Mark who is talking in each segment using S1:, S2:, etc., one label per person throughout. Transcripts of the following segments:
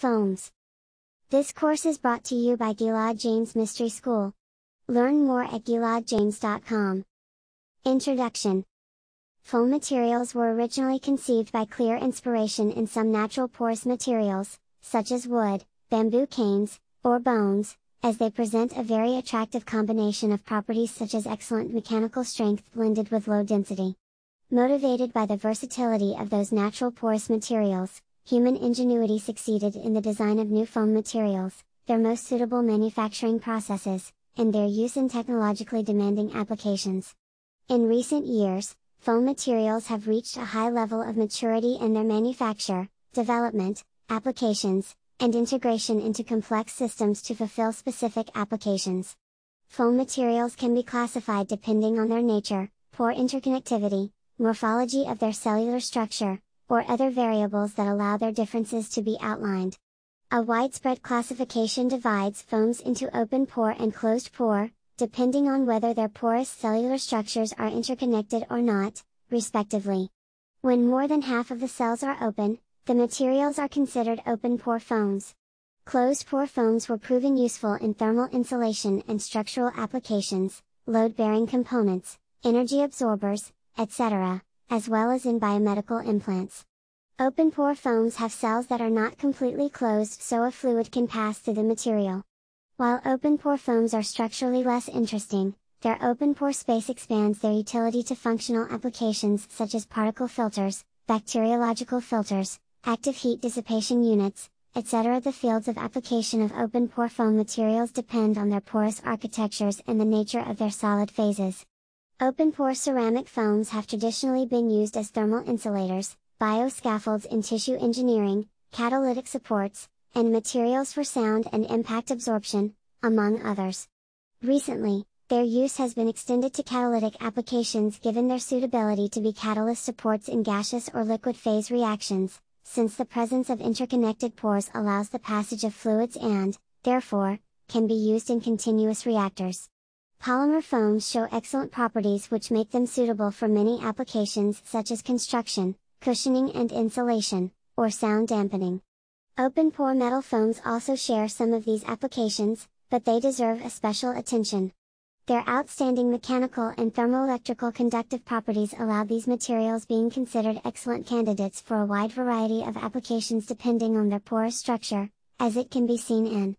S1: Phones. This course is brought to you by Gilad James Mystery School. Learn more at giladjames.com. Introduction Foam materials were originally conceived by clear inspiration in some natural porous materials, such as wood, bamboo canes, or bones, as they present a very attractive combination of properties such as excellent mechanical strength blended with low density. Motivated by the versatility of those natural porous materials, human ingenuity succeeded in the design of new foam materials, their most suitable manufacturing processes, and their use in technologically demanding applications. In recent years, foam materials have reached a high level of maturity in their manufacture, development, applications, and integration into complex systems to fulfill specific applications. Foam materials can be classified depending on their nature, pore interconnectivity, morphology of their cellular structure, or other variables that allow their differences to be outlined. A widespread classification divides foams into open pore and closed pore, depending on whether their porous cellular structures are interconnected or not, respectively. When more than half of the cells are open, the materials are considered open pore foams. Closed pore foams were proven useful in thermal insulation and structural applications, load bearing components, energy absorbers, etc as well as in biomedical implants. Open pore foams have cells that are not completely closed so a fluid can pass through the material. While open pore foams are structurally less interesting, their open pore space expands their utility to functional applications such as particle filters, bacteriological filters, active heat dissipation units, etc. The fields of application of open pore foam materials depend on their porous architectures and the nature of their solid phases. Open-pore ceramic foams have traditionally been used as thermal insulators, bioscaffolds in tissue engineering, catalytic supports, and materials for sound and impact absorption, among others. Recently, their use has been extended to catalytic applications given their suitability to be catalyst supports in gaseous or liquid phase reactions, since the presence of interconnected pores allows the passage of fluids and, therefore, can be used in continuous reactors. Polymer foams show excellent properties which make them suitable for many applications such as construction, cushioning and insulation, or sound dampening. Open pore metal foams also share some of these applications, but they deserve a special attention. Their outstanding mechanical and thermoelectrical conductive properties allow these materials being considered excellent candidates for a wide variety of applications depending on their porous structure, as it can be seen in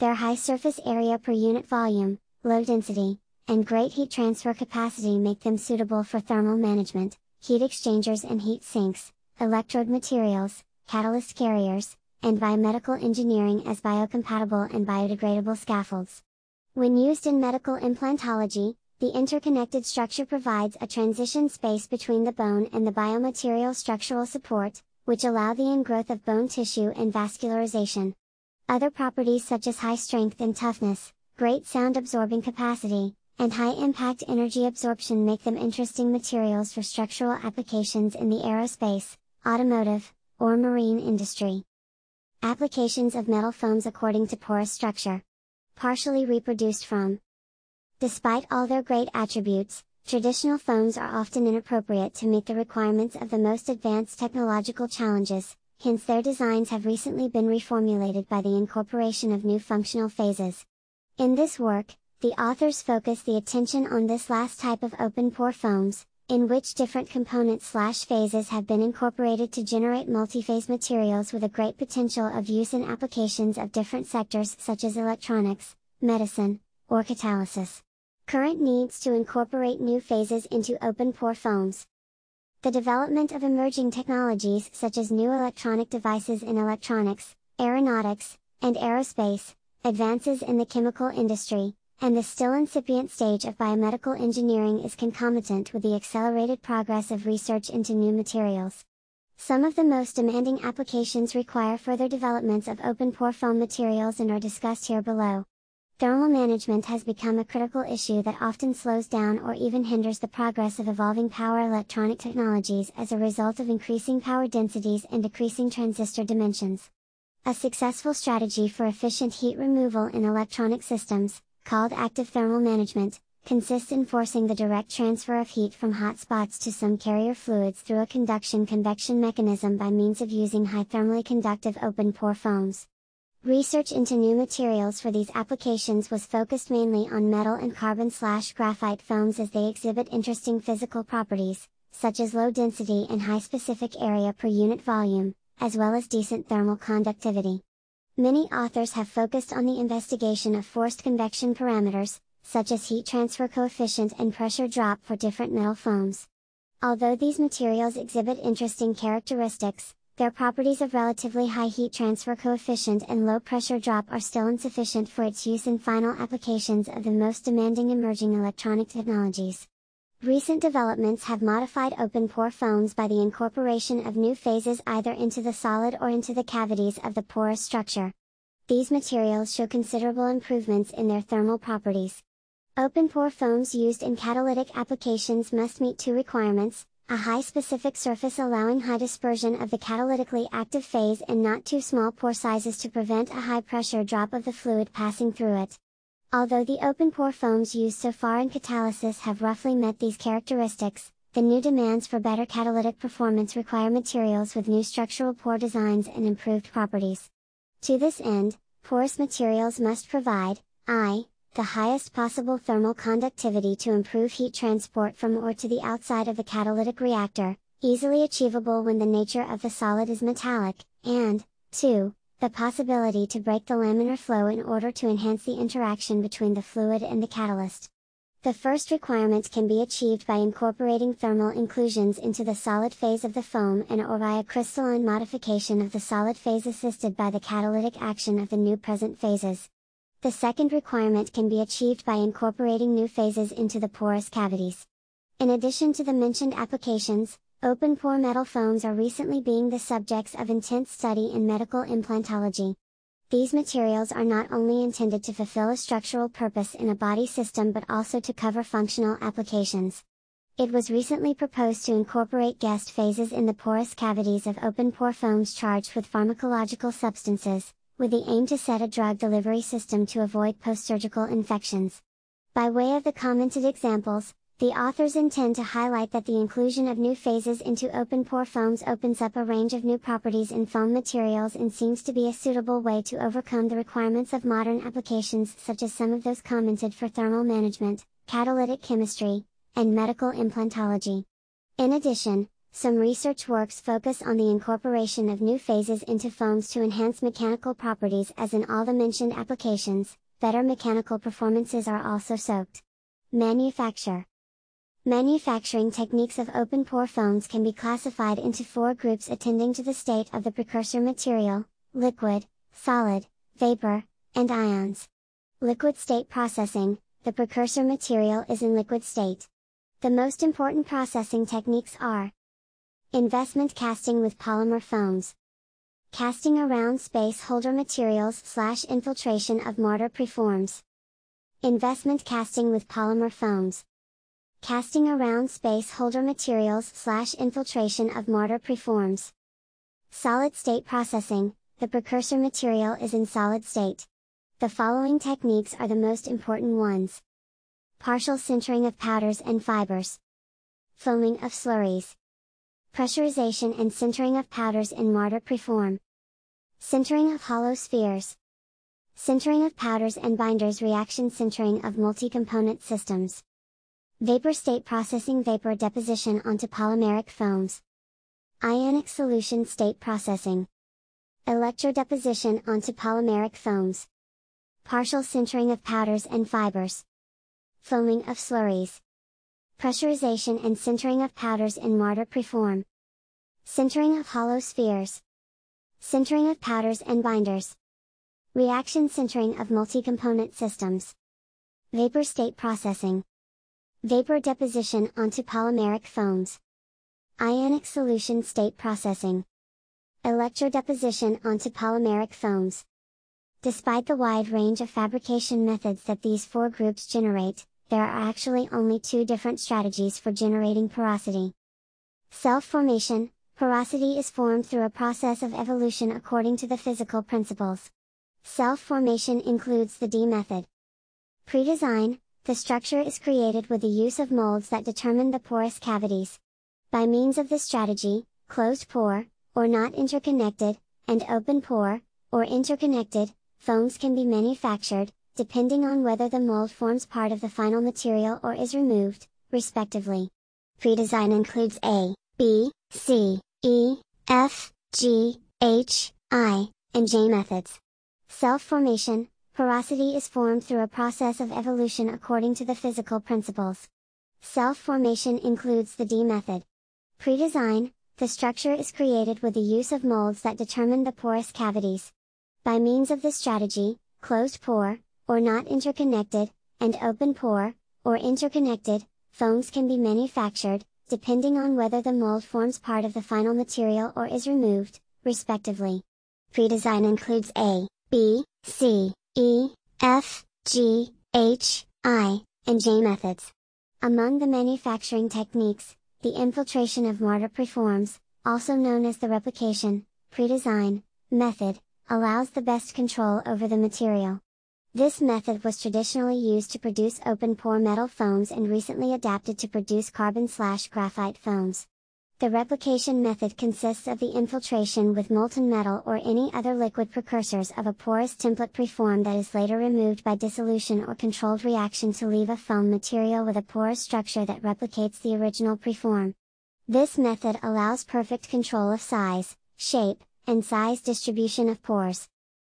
S1: their high surface area per unit volume, low density, and great heat transfer capacity make them suitable for thermal management, heat exchangers and heat sinks, electrode materials, catalyst carriers, and biomedical engineering as biocompatible and biodegradable scaffolds. When used in medical implantology, the interconnected structure provides a transition space between the bone and the biomaterial structural support, which allow the ingrowth of bone tissue and vascularization. Other properties such as high strength and toughness, great sound absorbing capacity, and high impact energy absorption make them interesting materials for structural applications in the aerospace, automotive, or marine industry. Applications of metal foams according to porous structure. Partially reproduced from. Despite all their great attributes, traditional foams are often inappropriate to meet the requirements of the most advanced technological challenges, hence their designs have recently been reformulated by the incorporation of new functional phases, in this work, the authors focus the attention on this last type of open-pore foams, in which different components slash phases have been incorporated to generate multiphase materials with a great potential of use in applications of different sectors such as electronics, medicine, or catalysis. Current needs to incorporate new phases into open-pore foams. The development of emerging technologies such as new electronic devices in electronics, aeronautics, and aerospace, advances in the chemical industry, and the still incipient stage of biomedical engineering is concomitant with the accelerated progress of research into new materials. Some of the most demanding applications require further developments of open pore foam materials and are discussed here below. Thermal management has become a critical issue that often slows down or even hinders the progress of evolving power electronic technologies as a result of increasing power densities and decreasing transistor dimensions. A successful strategy for efficient heat removal in electronic systems, called active thermal management, consists in forcing the direct transfer of heat from hot spots to some carrier fluids through a conduction-convection mechanism by means of using high thermally conductive open-pore foams. Research into new materials for these applications was focused mainly on metal and carbon slash graphite foams as they exhibit interesting physical properties, such as low density and high specific area per unit volume, as well as decent thermal conductivity. Many authors have focused on the investigation of forced convection parameters, such as heat transfer coefficient and pressure drop for different metal foams. Although these materials exhibit interesting characteristics, their properties of relatively high heat transfer coefficient and low pressure drop are still insufficient for its use in final applications of the most demanding emerging electronic technologies. Recent developments have modified open-pore foams by the incorporation of new phases either into the solid or into the cavities of the porous structure. These materials show considerable improvements in their thermal properties. Open-pore foams used in catalytic applications must meet two requirements, a high specific surface allowing high dispersion of the catalytically active phase and not too small pore sizes to prevent a high pressure drop of the fluid passing through it. Although the open-pore foams used so far in catalysis have roughly met these characteristics, the new demands for better catalytic performance require materials with new structural pore designs and improved properties. To this end, porous materials must provide, i. the highest possible thermal conductivity to improve heat transport from or to the outside of the catalytic reactor, easily achievable when the nature of the solid is metallic, and, 2 the possibility to break the laminar flow in order to enhance the interaction between the fluid and the catalyst. The first requirements can be achieved by incorporating thermal inclusions into the solid phase of the foam and or by a crystalline modification of the solid phase assisted by the catalytic action of the new present phases. The second requirement can be achieved by incorporating new phases into the porous cavities. In addition to the mentioned applications, Open-pore metal foams are recently being the subjects of intense study in medical implantology. These materials are not only intended to fulfill a structural purpose in a body system but also to cover functional applications. It was recently proposed to incorporate guest phases in the porous cavities of open pore foams charged with pharmacological substances, with the aim to set a drug delivery system to avoid post surgical infections. By way of the commented examples, the authors intend to highlight that the inclusion of new phases into open pore foams opens up a range of new properties in foam materials and seems to be a suitable way to overcome the requirements of modern applications such as some of those commented for thermal management, catalytic chemistry, and medical implantology. In addition, some research works focus on the incorporation of new phases into foams to enhance mechanical properties as in all the mentioned applications, better mechanical performances are also soaked. Manufacture Manufacturing techniques of open-pore foams can be classified into four groups attending to the state of the precursor material, liquid, solid, vapor, and ions. Liquid state processing, the precursor material is in liquid state. The most important processing techniques are Investment casting with polymer foams. Casting around space holder materials slash infiltration of mortar preforms. Investment casting with polymer foams casting around space holder materials slash infiltration of mortar preforms. Solid-state processing, the precursor material is in solid state. The following techniques are the most important ones. Partial sintering of powders and fibers. Foaming of slurries. Pressurization and sintering of powders in mortar preform. Sintering of hollow spheres. Sintering of powders and binders reaction sintering of multi-component systems. Vapor state processing vapor deposition onto polymeric foams. Ionic solution state processing. Electrodeposition onto polymeric foams. Partial sintering of powders and fibers. Foaming of slurries. Pressurization and sintering of powders in martyr preform. Sintering of hollow spheres. Sintering of powders and binders. Reaction sintering of multi-component systems. Vapor state processing. Vapor deposition onto polymeric foams. Ionic solution state processing. Electrodeposition onto polymeric foams. Despite the wide range of fabrication methods that these four groups generate, there are actually only two different strategies for generating porosity. Self formation, porosity is formed through a process of evolution according to the physical principles. Self formation includes the D method. Pre-design, the structure is created with the use of molds that determine the porous cavities. By means of this strategy, closed pore, or not interconnected, and open pore, or interconnected, foams can be manufactured, depending on whether the mold forms part of the final material or is removed, respectively. Pre-design includes A, B, C, E, F, G, H, I, and J methods. Self-formation, Porosity is formed through a process of evolution according to the physical principles. Self-formation includes the D method. Pre-design, the structure is created with the use of molds that determine the porous cavities. By means of this strategy, closed pore, or not interconnected, and open pore, or interconnected, foams can be manufactured, depending on whether the mold forms part of the final material or is removed, respectively. Pre-design includes A, B, C, E, F, G, H, I, and J methods. Among the manufacturing techniques, the infiltration of mortar preforms, also known as the replication, pre-design, method, allows the best control over the material. This method was traditionally used to produce open-pore metal foams and recently adapted to produce carbon-slash graphite foams. The replication method consists of the infiltration with molten metal or any other liquid precursors of a porous template preform that is later removed by dissolution or controlled reaction to leave a foam material with a porous structure that replicates the original preform. This method allows perfect control of size, shape, and size distribution of pores.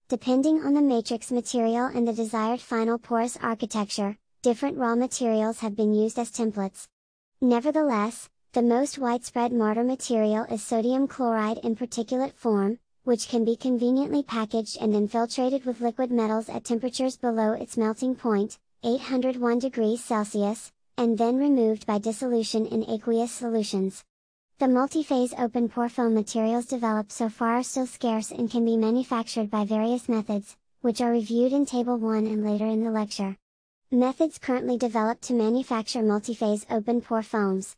S1: Depending on the matrix material and the desired final porous architecture, different raw materials have been used as templates. Nevertheless, the most widespread mortar material is sodium chloride in particulate form, which can be conveniently packaged and infiltrated with liquid metals at temperatures below its melting point, 801 degrees Celsius, and then removed by dissolution in aqueous solutions. The multi-phase open pore film materials developed so far are still scarce and can be manufactured by various methods, which are reviewed in Table 1 and later in the lecture. Methods currently developed to manufacture multi-phase open pore foams.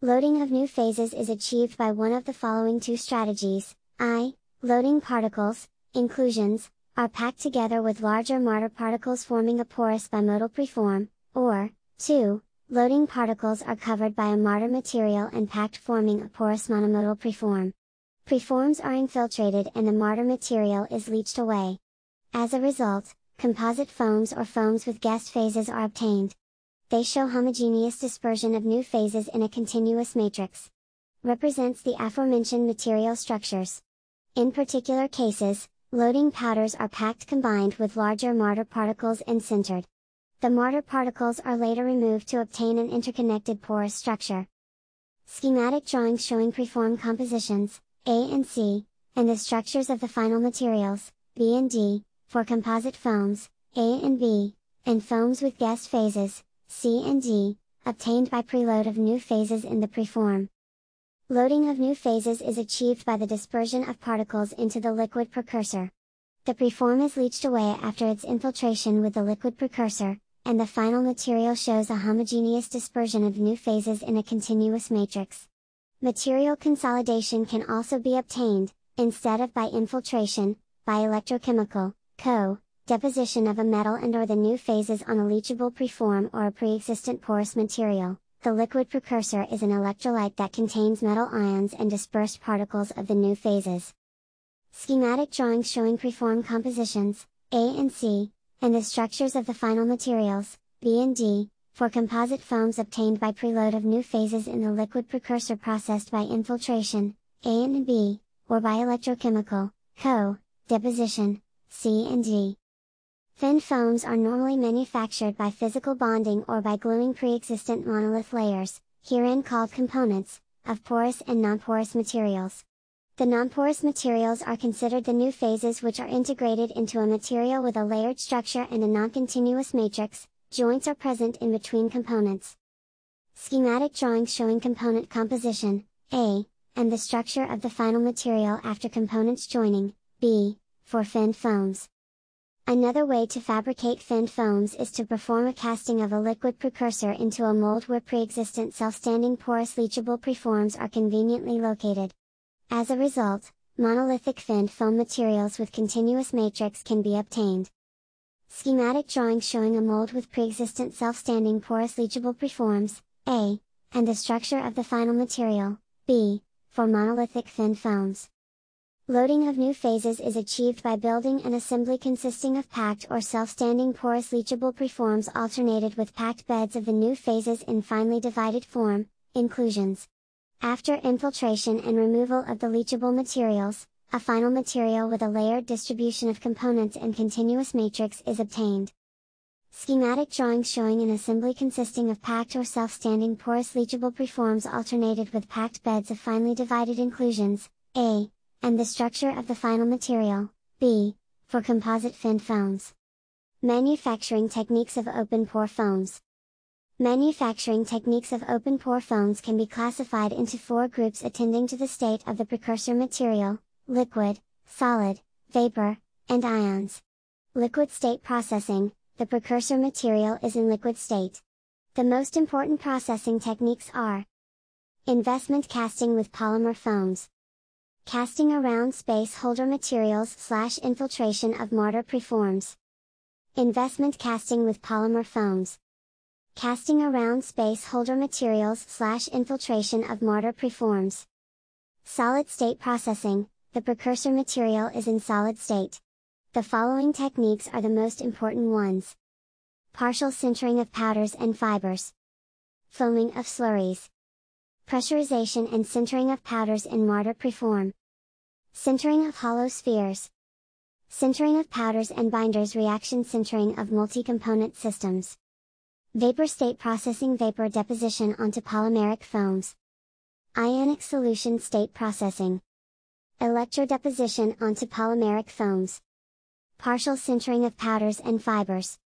S1: Loading of new phases is achieved by one of the following two strategies. I. Loading particles, inclusions, are packed together with larger martyr particles forming a porous bimodal preform, or, 2. Loading particles are covered by a martyr material and packed forming a porous monomodal preform. Preforms are infiltrated and the martyr material is leached away. As a result, composite foams or foams with guest phases are obtained they show homogeneous dispersion of new phases in a continuous matrix. Represents the aforementioned material structures. In particular cases, loading powders are packed combined with larger martyr particles and sintered. The martyr particles are later removed to obtain an interconnected porous structure. Schematic drawings showing preformed compositions, A and C, and the structures of the final materials, B and D, for composite foams, A and B, and foams with guest phases, C and D, obtained by preload of new phases in the preform. Loading of new phases is achieved by the dispersion of particles into the liquid precursor. The preform is leached away after its infiltration with the liquid precursor, and the final material shows a homogeneous dispersion of new phases in a continuous matrix. Material consolidation can also be obtained, instead of by infiltration, by electrochemical, co, deposition of a metal and or the new phases on a leachable preform or a pre-existent porous material. The liquid precursor is an electrolyte that contains metal ions and dispersed particles of the new phases. Schematic drawings showing preform compositions, A and C, and the structures of the final materials, B and D, for composite foams obtained by preload of new phases in the liquid precursor processed by infiltration, A and B, or by electrochemical, CO, deposition, C and D. Thin foams are normally manufactured by physical bonding or by gluing pre-existent monolith layers, herein called components, of porous and nonporous materials. The nonporous materials are considered the new phases which are integrated into a material with a layered structure and a noncontinuous matrix, joints are present in between components. Schematic drawings showing component composition, A, and the structure of the final material after components joining, B, for fin foams. Another way to fabricate finned foams is to perform a casting of a liquid precursor into a mold where pre-existent self-standing porous leachable preforms are conveniently located. As a result, monolithic finned foam materials with continuous matrix can be obtained. Schematic drawing showing a mold with pre-existent self-standing porous leachable preforms, A, and the structure of the final material, B, for monolithic finned foams. Loading of new phases is achieved by building an assembly consisting of packed or self-standing porous leachable preforms alternated with packed beds of the new phases in finely divided form, inclusions. After infiltration and removal of the leachable materials, a final material with a layered distribution of components and continuous matrix is obtained. Schematic drawings showing an assembly consisting of packed or self-standing porous leachable preforms alternated with packed beds of finely divided inclusions, A, and the structure of the final material, b. For composite fin foams. Manufacturing techniques of open pore foams. Manufacturing techniques of open pore foams can be classified into four groups attending to the state of the precursor material, liquid, solid, vapor, and ions. Liquid state processing, the precursor material is in liquid state. The most important processing techniques are Investment casting with polymer foams casting around space holder materials slash infiltration of mortar preforms. Investment casting with polymer foams. Casting around space holder materials slash infiltration of mortar preforms. Solid state processing, the precursor material is in solid state. The following techniques are the most important ones. Partial sintering of powders and fibers. Foaming of slurries. Pressurization and sintering of powders in mortar preform. Sintering of hollow spheres. Sintering of powders and binders reaction sintering of multi-component systems. Vapor state processing vapor deposition onto polymeric foams. Ionic solution state processing. Electrodeposition onto polymeric foams. Partial sintering of powders and fibers.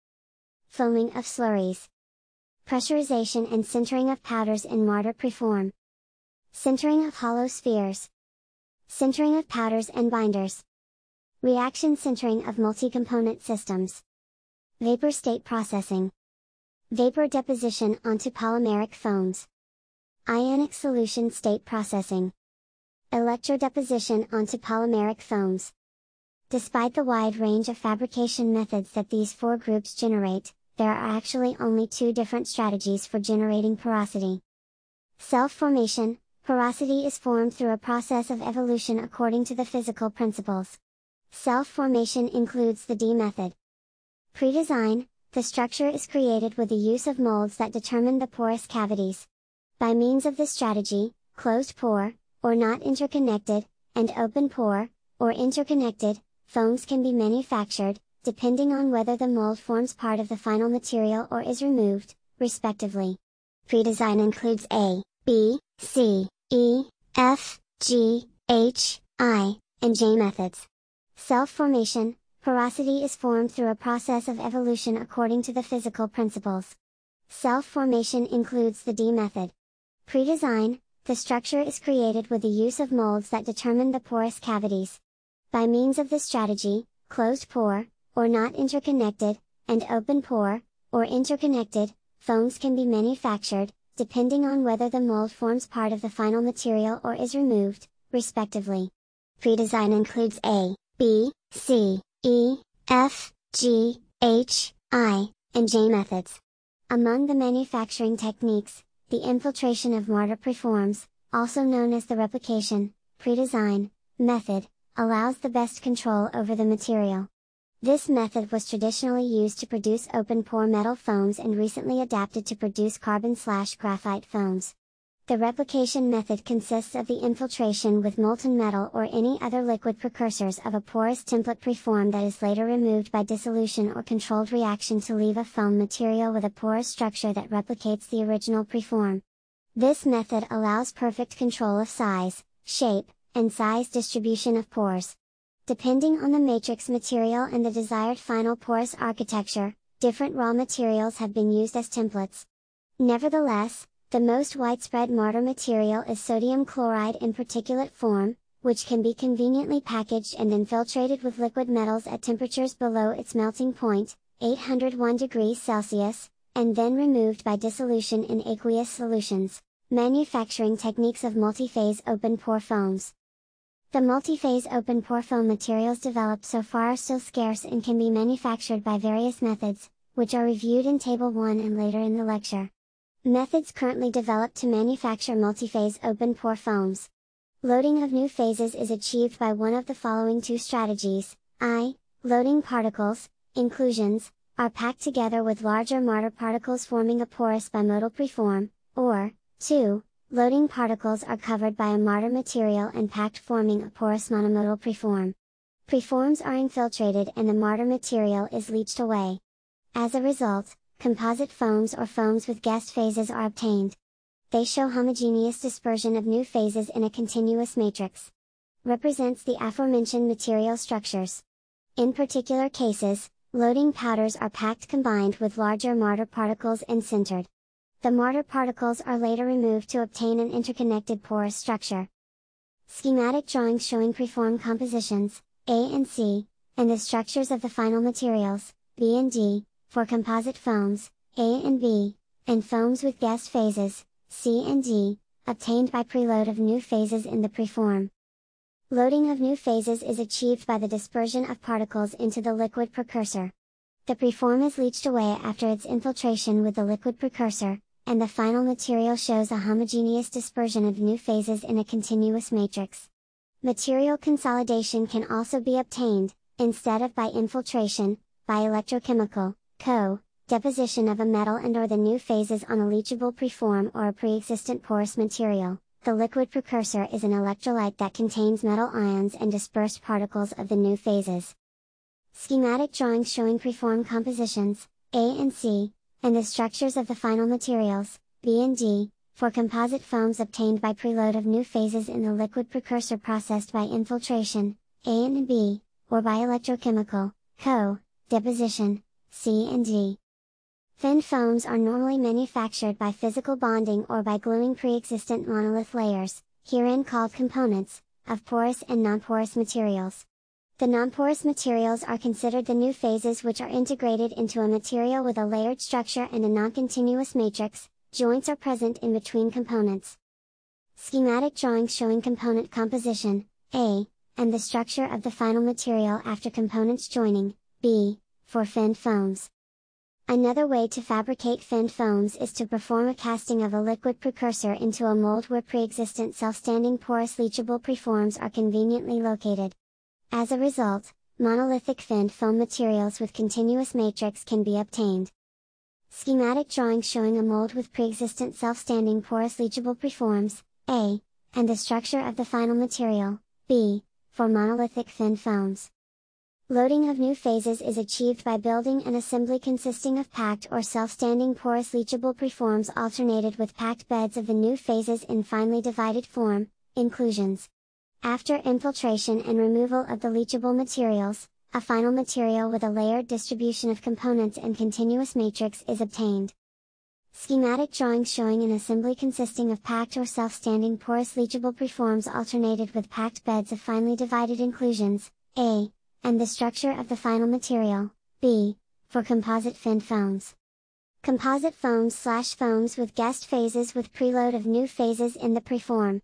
S1: Foaming of slurries. Pressurization and sintering of powders in mortar preform. Sintering of hollow spheres. Sintering of powders and binders. Reaction sintering of multi-component systems. Vapor state processing. Vapor deposition onto polymeric foams. Ionic solution state processing. Electrodeposition onto polymeric foams. Despite the wide range of fabrication methods that these four groups generate, there are actually only two different strategies for generating porosity. self formation, Porosity is formed through a process of evolution according to the physical principles. Self-formation includes the D method. Pre-design, the structure is created with the use of molds that determine the porous cavities. By means of this strategy, closed pore, or not interconnected, and open pore, or interconnected, foams can be manufactured, depending on whether the mold forms part of the final material or is removed, respectively. Pre-design includes a B, C, E, F, G, H, I, and J methods. Self formation, porosity is formed through a process of evolution according to the physical principles. Self formation includes the D method. Pre-design, the structure is created with the use of molds that determine the porous cavities. By means of this strategy, closed pore, or not interconnected, and open pore, or interconnected, foams can be manufactured, depending on whether the mold forms part of the final material or is removed, respectively. Pre-design includes A, B, C, E, F, G, H, I, and J methods. Among the manufacturing techniques, the infiltration of mortar preforms, also known as the replication, pre-design, method, allows the best control over the material. This method was traditionally used to produce open-pore metal foams and recently adapted to produce carbon-slash-graphite foams. The replication method consists of the infiltration with molten metal or any other liquid precursors of a porous template preform that is later removed by dissolution or controlled reaction to leave a foam material with a porous structure that replicates the original preform. This method allows perfect control of size, shape, and size distribution of pores. Depending on the matrix material and the desired final porous architecture, different raw materials have been used as templates. Nevertheless, the most widespread mortar material is sodium chloride in particulate form, which can be conveniently packaged and infiltrated with liquid metals at temperatures below its melting point, 801 degrees Celsius, and then removed by dissolution in aqueous solutions. Manufacturing techniques of multi-phase open pore foams. The multi-phase open pore film materials developed so far are still scarce and can be manufactured by various methods, which are reviewed in Table 1 and later in the lecture. Methods currently developed to manufacture multi-phase open pore foams. Loading of new phases is achieved by one of the following two strategies. I. Loading particles, inclusions, are packed together with larger martyr particles forming a porous bimodal preform, or, 2. Loading particles are covered by a martyr material and packed forming a porous monomodal preform. Preforms are infiltrated and the martyr material is leached away. As a result, composite foams or foams with guest phases are obtained. They show homogeneous dispersion of new phases in a continuous matrix. Represents the aforementioned material structures. In particular cases, loading powders are packed combined with larger martyr particles and sintered. The mortar particles are later removed to obtain an interconnected porous structure. Schematic drawings showing preform compositions, A and C, and the structures of the final materials, B and D, for composite foams, A and B, and foams with guest phases, C and D, obtained by preload of new phases in the preform. Loading of new phases is achieved by the dispersion of particles into the liquid precursor. The preform is leached away after its infiltration with the liquid precursor, and the final material shows a homogeneous dispersion of new phases in a continuous matrix. Material consolidation can also be obtained, instead of by infiltration, by electrochemical, co, deposition of a metal and or the new phases on a leachable preform or a pre-existent porous material. The liquid precursor is an electrolyte that contains metal ions and dispersed particles of the new phases. Schematic drawings showing preform compositions, A and C, and the structures of the final materials, B and D, for composite foams obtained by preload of new phases in the liquid precursor processed by infiltration, A and B, or by electrochemical, CO, deposition, C and D. Thin foams are normally manufactured by physical bonding or by gluing pre-existent monolith layers, herein called components, of porous and non-porous materials, the non-porous materials are considered the new phases which are integrated into a material with a layered structure and a non-continuous matrix, joints are present in between components. Schematic drawings showing component composition, A, and the structure of the final material after components joining, B, for finned foams. Another way to fabricate finned foams is to perform a casting of a liquid precursor into a mold where pre-existent self-standing porous leachable preforms are conveniently located. As a result, monolithic thin foam materials with continuous matrix can be obtained. Schematic drawing showing a mold with preexistent self-standing porous leachable preforms, A, and the structure of the final material, B, for monolithic thin foams. Loading of new phases is achieved by building an assembly consisting of packed or self-standing porous leachable preforms alternated with packed beds of the new phases in finely divided form, inclusions. After infiltration and removal of the leachable materials, a final material with a layered distribution of components and continuous matrix is obtained. Schematic drawings showing an assembly consisting of packed or self-standing porous leachable preforms alternated with packed beds of finely divided inclusions, A, and the structure of the final material, B, for composite fin foams. Composite foams slash foams with guest phases with preload of new phases in the preform,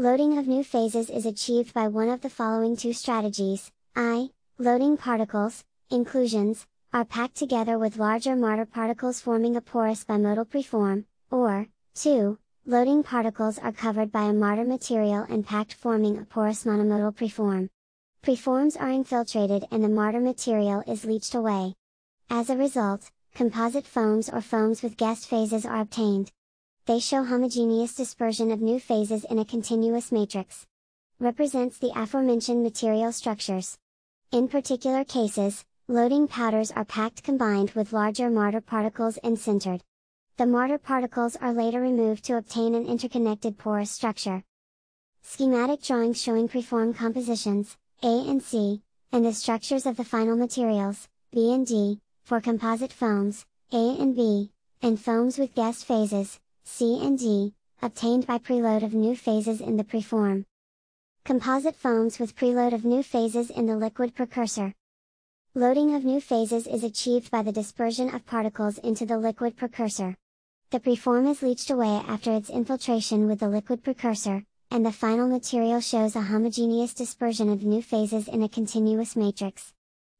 S1: Loading of new phases is achieved by one of the following two strategies. I. Loading particles, inclusions, are packed together with larger martyr particles forming a porous bimodal preform, or, 2. Loading particles are covered by a martyr material and packed forming a porous monomodal preform. Preforms are infiltrated and the martyr material is leached away. As a result, composite foams or foams with guest phases are obtained they show homogeneous dispersion of new phases in a continuous matrix. Represents the aforementioned material structures. In particular cases, loading powders are packed combined with larger martyr particles and sintered. The martyr particles are later removed to obtain an interconnected porous structure. Schematic drawings showing preform compositions, A and C, and the structures of the final materials, B and D, for composite foams, A and B, and foams with guest phases, C and D, obtained by preload of new phases in the preform. Composite foams with preload of new phases in the liquid precursor. Loading of new phases is achieved by the dispersion of particles into the liquid precursor. The preform is leached away after its infiltration with the liquid precursor, and the final material shows a homogeneous dispersion of new phases in a continuous matrix.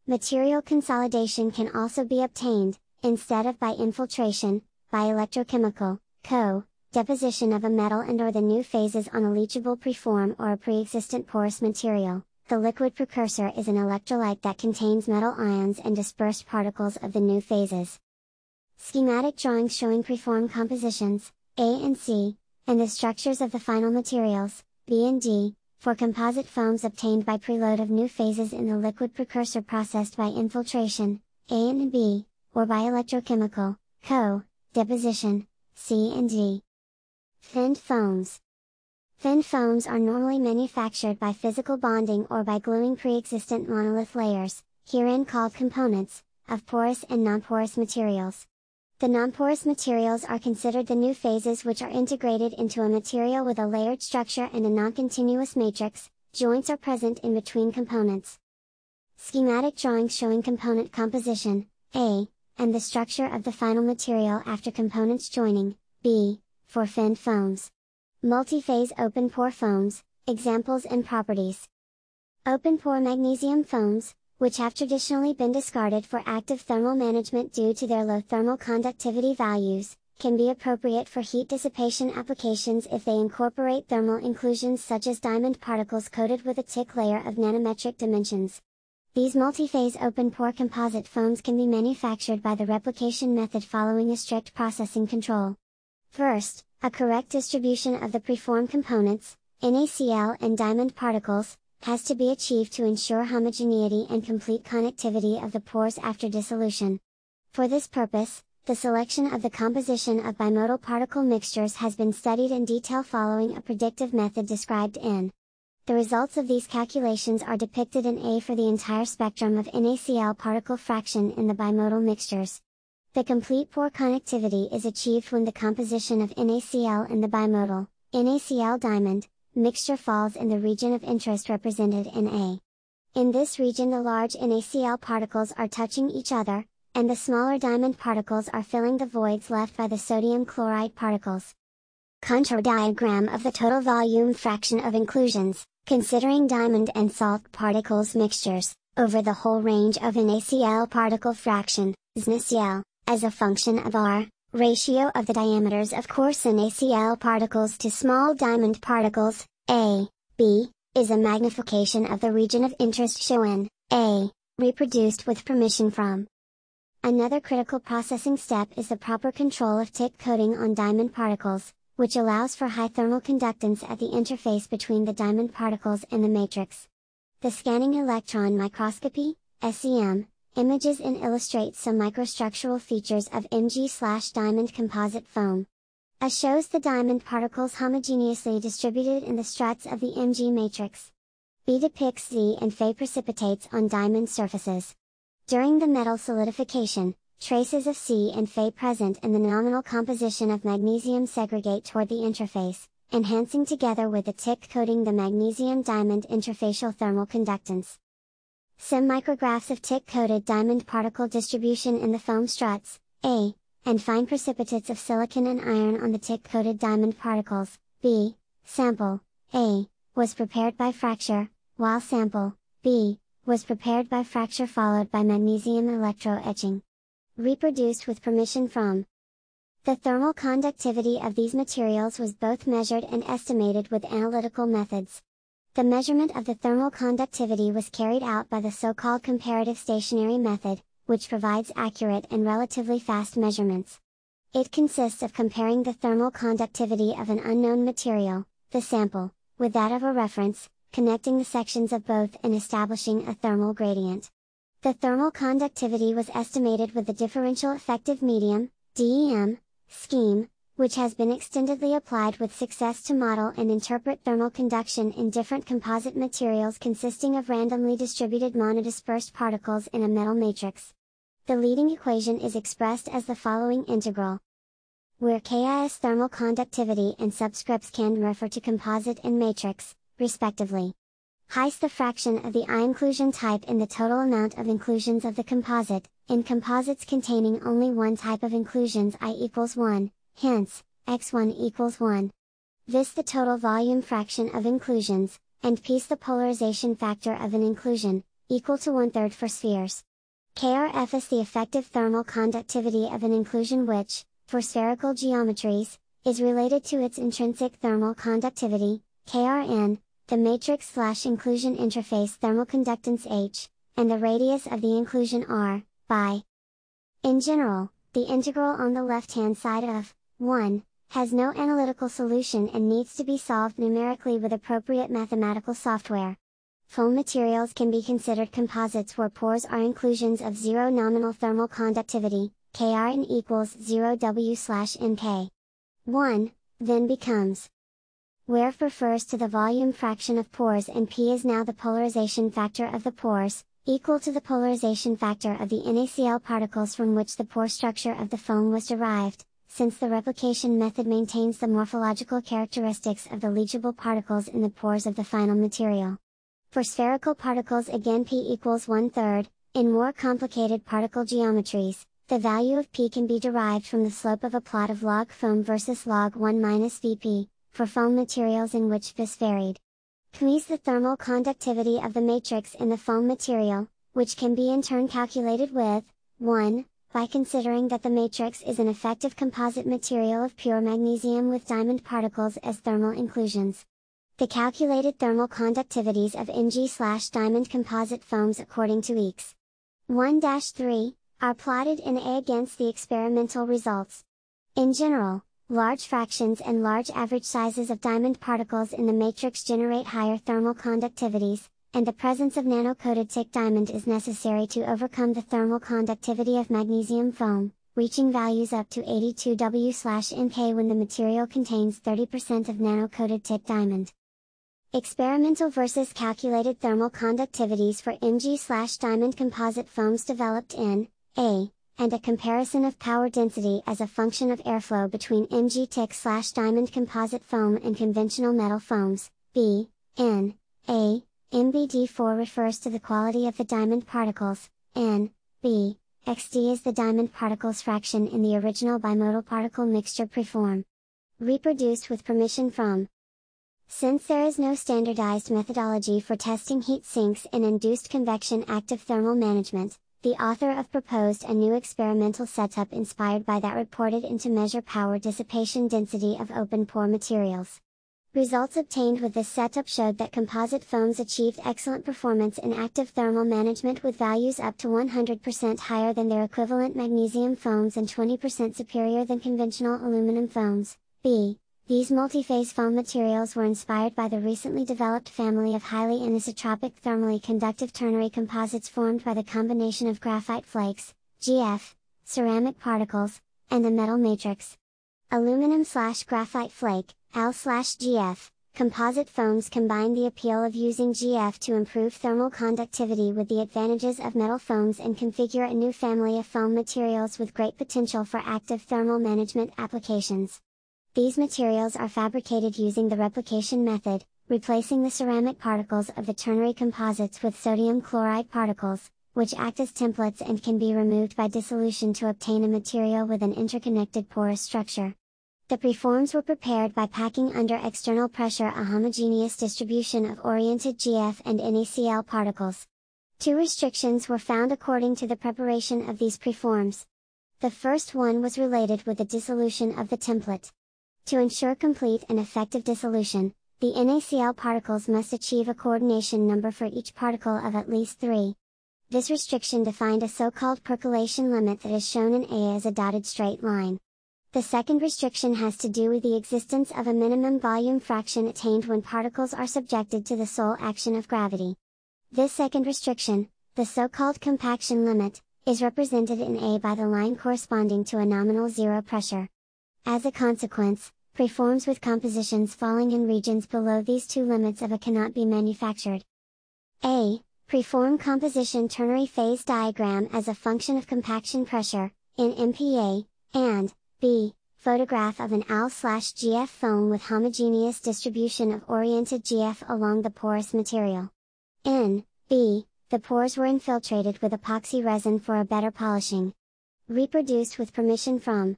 S1: Material consolidation can also be obtained, instead of by infiltration, by electrochemical, Co. Deposition of a metal and or the new phases on a leachable preform or a pre-existent porous material. The liquid precursor is an electrolyte that contains metal ions and dispersed particles of the new phases. Schematic drawings showing preform compositions, A and C, and the structures of the final materials, B and D, for composite foams obtained by preload of new phases in the liquid precursor processed by infiltration, A and B, or by electrochemical, co, deposition, C and D. Finned foams. Thin foams are normally manufactured by physical bonding or by gluing pre-existent monolith layers, herein called components, of porous and non-porous materials. The non-porous materials are considered the new phases which are integrated into a material with a layered structure and a non-continuous matrix, joints are present in between components. Schematic drawings showing component composition, A, and the structure of the final material after components joining, b. For fin foams. Multi-phase open pore foams, examples and properties. Open pore magnesium foams, which have traditionally been discarded for active thermal management due to their low thermal conductivity values, can be appropriate for heat dissipation applications if they incorporate thermal inclusions such as diamond particles coated with a tick layer of nanometric dimensions. These multi-phase open-pore composite foams can be manufactured by the replication method following a strict processing control. First, a correct distribution of the preform components, NaCl and diamond particles, has to be achieved to ensure homogeneity and complete connectivity of the pores after dissolution. For this purpose, the selection of the composition of bimodal particle mixtures has been studied in detail following a predictive method described in the results of these calculations are depicted in A for the entire spectrum of NaCl particle fraction in the bimodal mixtures. The complete pore connectivity is achieved when the composition of NaCl in the bimodal, NaCl diamond, mixture falls in the region of interest represented in A. In this region the large NaCl particles are touching each other, and the smaller diamond particles are filling the voids left by the sodium chloride particles. Contour diagram of the total volume fraction of inclusions considering diamond and salt particles mixtures, over the whole range of an ACL particle fraction, ZNCL, as a function of R, ratio of the diameters of coarse and ACL particles to small diamond particles, A, B, is a magnification of the region of interest shown, A, reproduced with permission from. Another critical processing step is the proper control of tick coating on diamond particles, which allows for high thermal conductance at the interface between the diamond particles and the matrix. The scanning electron microscopy, SEM, images and illustrates some microstructural features of Mg-diamond composite foam. A shows the diamond particles homogeneously distributed in the struts of the Mg matrix. B depicts Z and Fe precipitates on diamond surfaces. During the metal solidification, traces of C and Fe present in the nominal composition of magnesium segregate toward the interface, enhancing together with the tick coating the magnesium diamond interfacial thermal conductance. SIM micrographs of tick-coated diamond particle distribution in the foam struts, A, and fine precipitates of silicon and iron on the tick-coated diamond particles, B, sample, A, was prepared by fracture, while sample, B, was prepared by fracture followed by magnesium electro etching reproduced with permission from. The thermal conductivity of these materials was both measured and estimated with analytical methods. The measurement of the thermal conductivity was carried out by the so-called comparative stationary method, which provides accurate and relatively fast measurements. It consists of comparing the thermal conductivity of an unknown material, the sample, with that of a reference, connecting the sections of both and establishing a thermal gradient. The thermal conductivity was estimated with the differential effective medium, DEM, scheme, which has been extendedly applied with success to model and interpret thermal conduction in different composite materials consisting of randomly distributed monodispersed particles in a metal matrix. The leading equation is expressed as the following integral. Where KIS thermal conductivity and subscripts can refer to composite and matrix, respectively. Heist the fraction of the inclusion type in the total amount of inclusions of the composite, in composites containing only one type of inclusions I equals 1, hence, x1 equals 1. This the total volume fraction of inclusions, and piece the polarization factor of an inclusion, equal to one third for spheres. KRF is the effective thermal conductivity of an inclusion which, for spherical geometries, is related to its intrinsic thermal conductivity, KRN, the matrix slash inclusion interface thermal conductance H, and the radius of the inclusion R, by. In general, the integral on the left-hand side of, 1, has no analytical solution and needs to be solved numerically with appropriate mathematical software. Foam materials can be considered composites where pores are inclusions of zero nominal thermal conductivity, Krn equals 0W slash NK. 1, then becomes where refers to the volume fraction of pores and P is now the polarization factor of the pores, equal to the polarization factor of the NaCl particles from which the pore structure of the foam was derived, since the replication method maintains the morphological characteristics of the leachable particles in the pores of the final material. For spherical particles again P equals one-third, in more complicated particle geometries, the value of P can be derived from the slope of a plot of log foam versus log 1 minus Vp, for foam materials in which this varied. Please the thermal conductivity of the matrix in the foam material, which can be in turn calculated with 1. By considering that the matrix is an effective composite material of pure magnesium with diamond particles as thermal inclusions. The calculated thermal conductivities of Mg slash diamond composite foams according to EECS 1 3 are plotted in A against the experimental results. In general, Large fractions and large average sizes of diamond particles in the matrix generate higher thermal conductivities, and the presence of nano-coated thick diamond is necessary to overcome the thermal conductivity of magnesium foam, reaching values up to 82 W/MK when the material contains 30% of nano-coated thick diamond. Experimental versus calculated thermal conductivities for Mg/diamond composite foams developed in A and a comparison of power density as a function of airflow between MGTIC slash diamond composite foam and conventional metal foams. B. N. A. MBD4 refers to the quality of the diamond particles, N. B. XD is the diamond particles fraction in the original bimodal particle mixture preform. Reproduced with permission from. Since there is no standardized methodology for testing heat sinks in induced convection active thermal management, the author of proposed a new experimental setup inspired by that reported in to measure power dissipation density of open pore materials. Results obtained with this setup showed that composite foams achieved excellent performance in active thermal management with values up to 100% higher than their equivalent magnesium foams and 20% superior than conventional aluminum foams. B. These multi-phase foam materials were inspired by the recently developed family of highly anisotropic thermally conductive ternary composites formed by the combination of graphite flakes, GF, ceramic particles, and a metal matrix. Aluminum slash graphite flake, AL slash GF, composite foams combine the appeal of using GF to improve thermal conductivity with the advantages of metal foams and configure a new family of foam materials with great potential for active thermal management applications. These materials are fabricated using the replication method, replacing the ceramic particles of the ternary composites with sodium chloride particles, which act as templates and can be removed by dissolution to obtain a material with an interconnected porous structure. The preforms were prepared by packing under external pressure a homogeneous distribution of oriented GF and NaCl particles. Two restrictions were found according to the preparation of these preforms. The first one was related with the dissolution of the template. To ensure complete and effective dissolution, the NaCl particles must achieve a coordination number for each particle of at least 3. This restriction defined a so-called percolation limit that is shown in A as a dotted straight line. The second restriction has to do with the existence of a minimum volume fraction attained when particles are subjected to the sole action of gravity. This second restriction, the so-called compaction limit, is represented in A by the line corresponding to a nominal zero pressure. As a consequence, preforms with compositions falling in regions below these two limits of A cannot be manufactured. A. Preform composition ternary phase diagram as a function of compaction pressure, in MPA, and, b. Photograph of an AL-GF foam with homogeneous distribution of oriented GF along the porous material. N, b. The pores were infiltrated with epoxy resin for a better polishing. Reproduced with permission from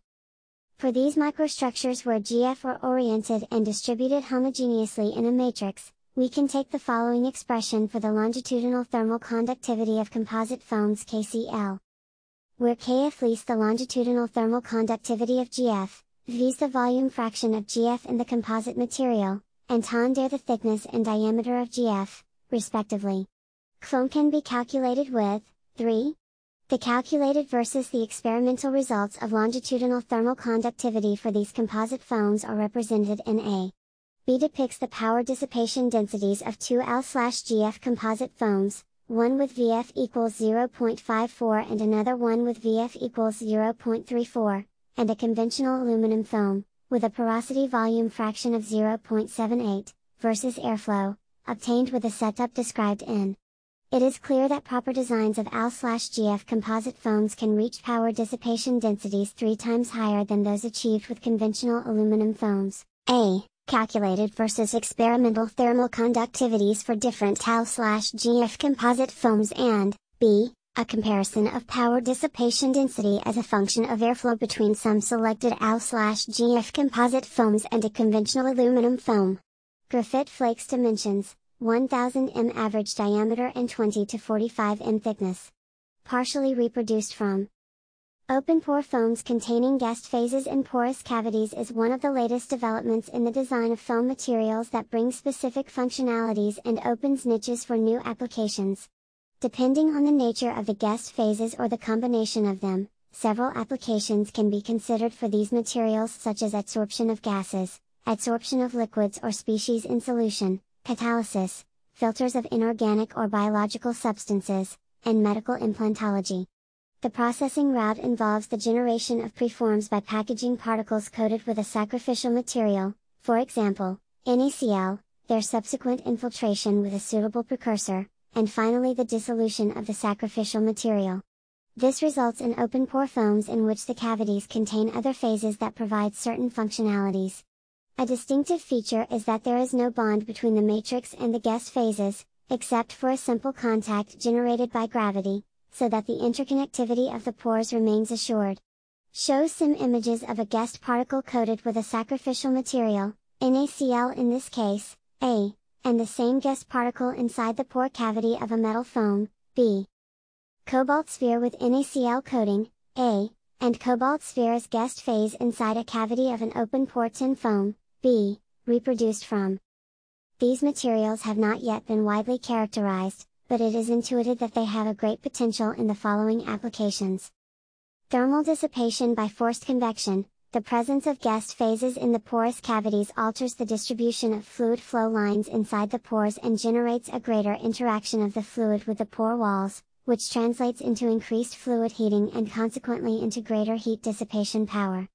S1: for these microstructures where GF are oriented and distributed homogeneously in a matrix, we can take the following expression for the longitudinal thermal conductivity of composite foams KCl. Where KF is the longitudinal thermal conductivity of GF, V is the volume fraction of GF in the composite material, and tan dare the thickness and diameter of GF, respectively. Clone can be calculated with 3 the calculated versus the experimental results of longitudinal thermal conductivity for these composite foams are represented in A. B depicts the power dissipation densities of two L-GF composite foams, one with VF equals 0.54 and another one with VF equals 0.34, and a conventional aluminum foam, with a porosity volume fraction of 0.78, versus airflow, obtained with a setup described in it is clear that proper designs of AL-GF composite foams can reach power dissipation densities three times higher than those achieved with conventional aluminum foams. A. Calculated versus experimental thermal conductivities for different AL-GF composite foams and, B. A comparison of power dissipation density as a function of airflow between some selected AL-GF composite foams and a conventional aluminum foam. Graphite flakes dimensions 1000 m average diameter and 20 to 45 m thickness. Partially reproduced from Open pore foams containing guest phases and porous cavities is one of the latest developments in the design of foam materials that brings specific functionalities and opens niches for new applications. Depending on the nature of the guest phases or the combination of them, several applications can be considered for these materials such as adsorption of gases, adsorption of liquids or species in solution, catalysis, filters of inorganic or biological substances, and medical implantology. The processing route involves the generation of preforms by packaging particles coated with a sacrificial material, for example, NaCl, their subsequent infiltration with a suitable precursor, and finally the dissolution of the sacrificial material. This results in open pore foams in which the cavities contain other phases that provide certain functionalities, a distinctive feature is that there is no bond between the matrix and the guest phases, except for a simple contact generated by gravity, so that the interconnectivity of the pores remains assured. Show some images of a guest particle coated with a sacrificial material, NaCl in this case, A, and the same guest particle inside the pore cavity of a metal foam, B. Cobalt sphere with NaCl coating, A, and cobalt sphere as guest phase inside a cavity of an open pore tin foam, b. reproduced from. These materials have not yet been widely characterized, but it is intuited that they have a great potential in the following applications. Thermal dissipation by forced convection, the presence of guest phases in the porous cavities alters the distribution of fluid flow lines inside the pores and generates a greater interaction of the fluid with the pore walls, which translates into increased fluid heating and consequently into greater heat dissipation power.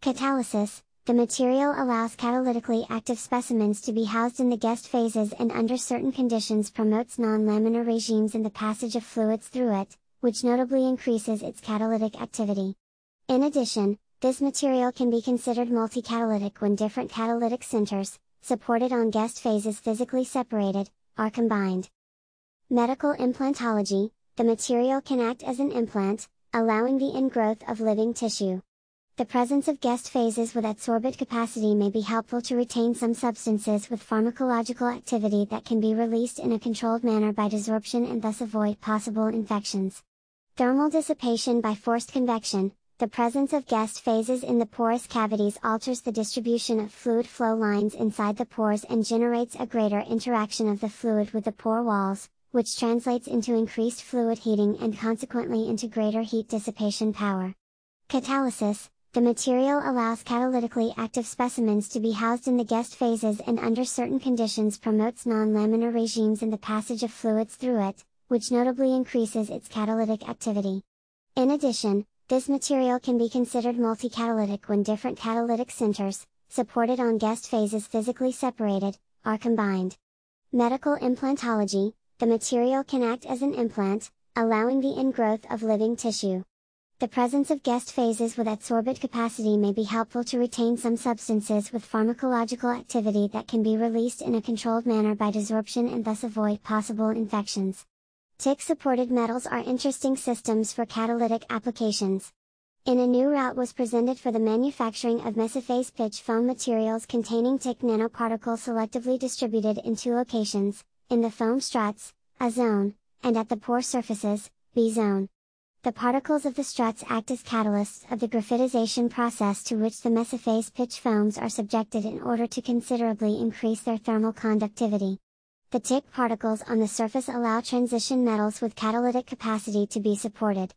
S1: Catalysis, the material allows catalytically active specimens to be housed in the guest phases and under certain conditions promotes non-laminar regimes in the passage of fluids through it, which notably increases its catalytic activity. In addition, this material can be considered multicatalytic when different catalytic centers, supported on guest phases physically separated, are combined. Medical implantology, the material can act as an implant, allowing the ingrowth of living tissue the presence of guest phases with adsorbent capacity may be helpful to retain some substances with pharmacological activity that can be released in a controlled manner by desorption and thus avoid possible infections. Thermal dissipation by forced convection, the presence of guest phases in the porous cavities alters the distribution of fluid flow lines inside the pores and generates a greater interaction of the fluid with the pore walls, which translates into increased fluid heating and consequently into greater heat dissipation power. Catalysis the material allows catalytically active specimens to be housed in the guest phases and under certain conditions promotes non-laminar regimes in the passage of fluids through it, which notably increases its catalytic activity. In addition, this material can be considered multicatalytic when different catalytic centers, supported on guest phases physically separated, are combined. Medical implantology, the material can act as an implant, allowing the ingrowth of living tissue the presence of guest phases with adsorbent capacity may be helpful to retain some substances with pharmacological activity that can be released in a controlled manner by desorption and thus avoid possible infections. Tick-supported metals are interesting systems for catalytic applications. In a new route was presented for the manufacturing of mesophase pitch foam materials containing tick nanoparticles selectively distributed in two locations, in the foam struts, A zone, and at the pore surfaces, B zone the particles of the struts act as catalysts of the graphitization process to which the mesophase pitch foams are subjected in order to considerably increase their thermal conductivity. The tick particles on the surface allow transition metals with catalytic capacity to be supported.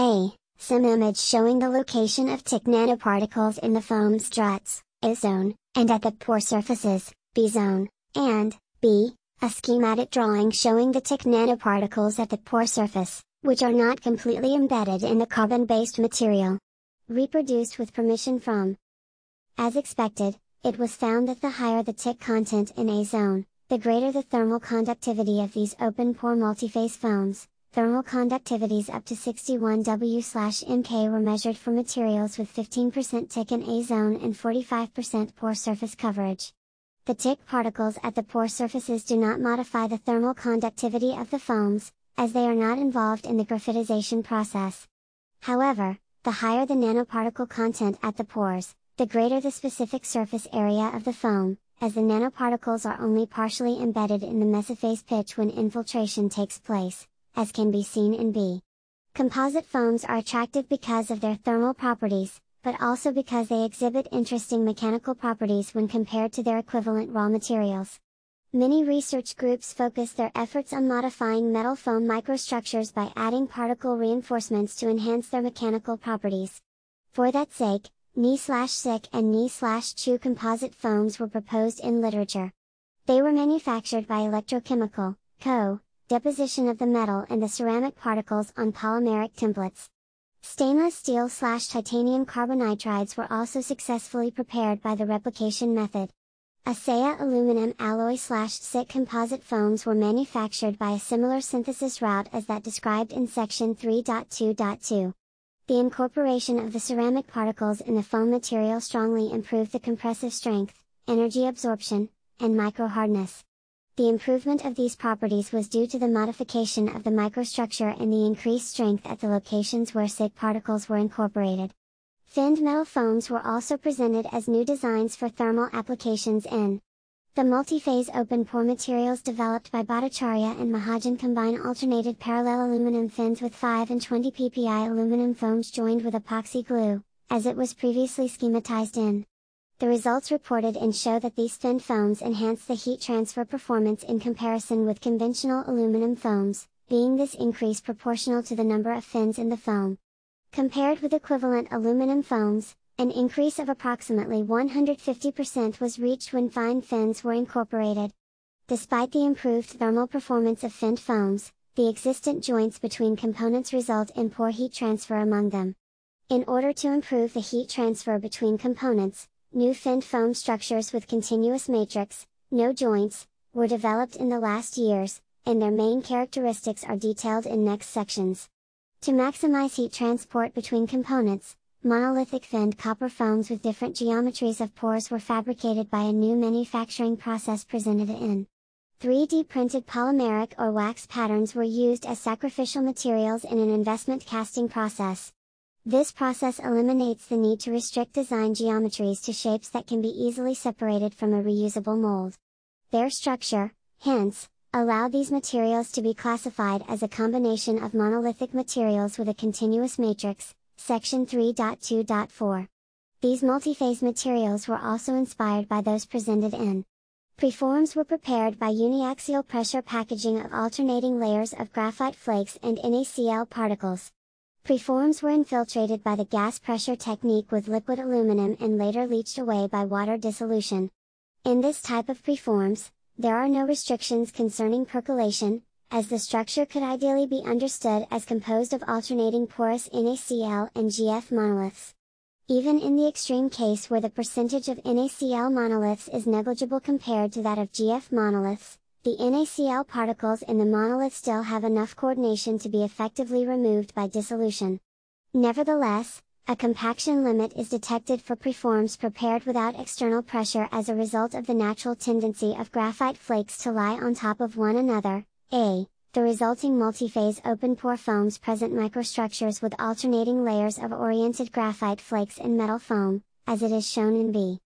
S1: A. Some image showing the location of tick nanoparticles in the foam struts, A zone, and at the pore surfaces, B zone, and, B. A schematic drawing showing the tick nanoparticles at the pore surface, which are not completely embedded in the carbon-based material. Reproduced with permission from. As expected, it was found that the higher the tick content in a zone, the greater the thermal conductivity of these open-pore multiphase phones. Thermal conductivities up to 61 W/MK were measured for materials with 15% tick in a zone and 45% pore surface coverage. The tick particles at the pore surfaces do not modify the thermal conductivity of the foams, as they are not involved in the graphitization process. However, the higher the nanoparticle content at the pores, the greater the specific surface area of the foam, as the nanoparticles are only partially embedded in the mesophase pitch when infiltration takes place, as can be seen in B. Composite foams are attractive because of their thermal properties, but also because they exhibit interesting mechanical properties when compared to their equivalent raw materials. Many research groups focus their efforts on modifying metal foam microstructures by adding particle reinforcements to enhance their mechanical properties. For that sake, knee-slash-sick and knee-slash-chew composite foams were proposed in literature. They were manufactured by electrochemical, co, deposition of the metal and the ceramic particles on polymeric templates. Stainless steel-slash-titanium carbonitrides were also successfully prepared by the replication method. ASEA aluminum alloy slash SIT composite foams were manufactured by a similar synthesis route as that described in section 3.2.2. The incorporation of the ceramic particles in the foam material strongly improved the compressive strength, energy absorption, and microhardness. The improvement of these properties was due to the modification of the microstructure and the increased strength at the locations where SIG particles were incorporated. Thinned metal foams were also presented as new designs for thermal applications in the multi-phase open pore materials developed by Bhattacharya and Mahajan combine alternated parallel aluminum fins with 5 and 20 ppi aluminum foams joined with epoxy glue, as it was previously schematized in. The results reported in show that these thin foams enhance the heat transfer performance in comparison with conventional aluminum foams, being this increase proportional to the number of fins in the foam, Compared with equivalent aluminum foams, an increase of approximately 150% was reached when fine fins were incorporated. Despite the improved thermal performance of finned foams, the existent joints between components result in poor heat transfer among them. In order to improve the heat transfer between components, new finned foam structures with continuous matrix, no joints, were developed in the last years, and their main characteristics are detailed in next sections. To maximize heat transport between components, monolithic thinned copper foams with different geometries of pores were fabricated by a new manufacturing process presented in. 3D printed polymeric or wax patterns were used as sacrificial materials in an investment casting process. This process eliminates the need to restrict design geometries to shapes that can be easily separated from a reusable mold. Their structure, hence, allow these materials to be classified as a combination of monolithic materials with a continuous matrix, section 3.2.4. These multiphase materials were also inspired by those presented in. Preforms were prepared by uniaxial pressure packaging of alternating layers of graphite flakes and NaCl particles. Preforms were infiltrated by the gas pressure technique with liquid aluminum and later leached away by water dissolution. In this type of preforms, there are no restrictions concerning percolation, as the structure could ideally be understood as composed of alternating porous NaCl and GF monoliths. Even in the extreme case where the percentage of NaCl monoliths is negligible compared to that of GF monoliths, the NaCl particles in the monolith still have enough coordination to be effectively removed by dissolution. Nevertheless, a compaction limit is detected for preforms prepared without external pressure as a result of the natural tendency of graphite flakes to lie on top of one another, a. The resulting multiphase open-pore foams present microstructures with alternating layers of oriented graphite flakes and metal foam, as it is shown in B.